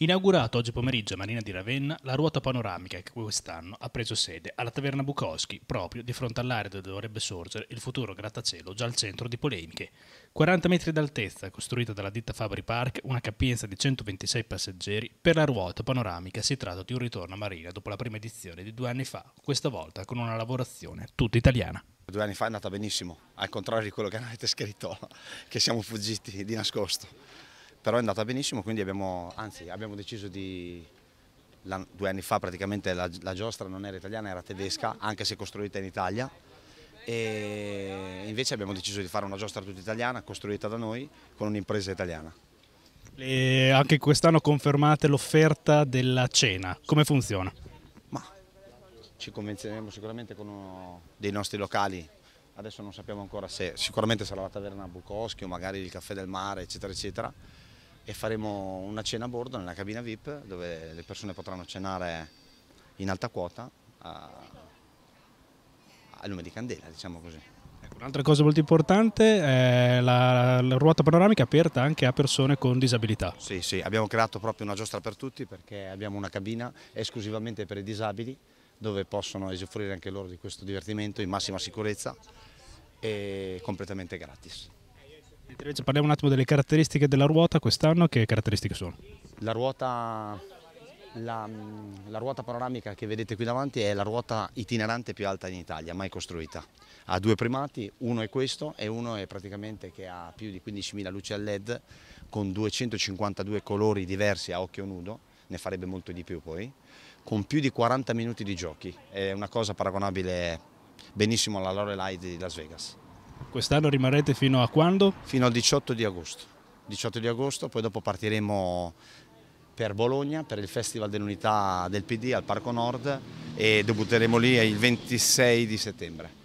Inaugurato oggi pomeriggio a Marina di Ravenna la ruota panoramica che quest'anno ha preso sede alla Taverna Bukowski, proprio di fronte all'area dove dovrebbe sorgere il futuro grattacielo già al centro di polemiche. 40 metri d'altezza, costruita dalla ditta Fabri Park, una capienza di 126 passeggeri, per la ruota panoramica si tratta di un ritorno a Marina dopo la prima edizione di due anni fa, questa volta con una lavorazione tutta italiana. Due anni fa è andata benissimo, al contrario di quello che avete scritto, che siamo fuggiti di nascosto però è andata benissimo, quindi abbiamo, anzi, abbiamo deciso di... La, due anni fa praticamente la, la giostra non era italiana, era tedesca, anche se costruita in Italia, e invece abbiamo deciso di fare una giostra tutta italiana, costruita da noi, con un'impresa italiana. E anche quest'anno confermate l'offerta della cena, come funziona? Ma ci convenzioneremo sicuramente con uno dei nostri locali, adesso non sappiamo ancora se, sicuramente sarà la taverna Bukowski o magari il caffè del mare, eccetera, eccetera e faremo una cena a bordo nella cabina VIP dove le persone potranno cenare in alta quota a, a lume di candela, diciamo così. Ecco, un'altra cosa molto importante è la, la, ruota panoramica aperta anche a persone con disabilità. Sì, sì, abbiamo creato proprio una giostra per tutti perché abbiamo una cabina esclusivamente per i disabili dove possono usufruire anche loro di questo divertimento in massima sicurezza e completamente gratis. Invece parliamo un attimo delle caratteristiche della ruota quest'anno, che caratteristiche sono? La ruota, la, la ruota panoramica che vedete qui davanti è la ruota itinerante più alta in Italia, mai costruita. Ha due primati, uno è questo e uno è praticamente che ha più di 15.000 luci a LED con 252 colori diversi a occhio nudo, ne farebbe molto di più poi, con più di 40 minuti di giochi. È una cosa paragonabile benissimo alla Lorelei di Las Vegas. Quest'anno rimarrete fino a quando? Fino al 18 di agosto. 18 di agosto, poi dopo partiremo per Bologna, per il Festival dell'Unità del PD al Parco Nord e debutteremo lì il 26 di settembre.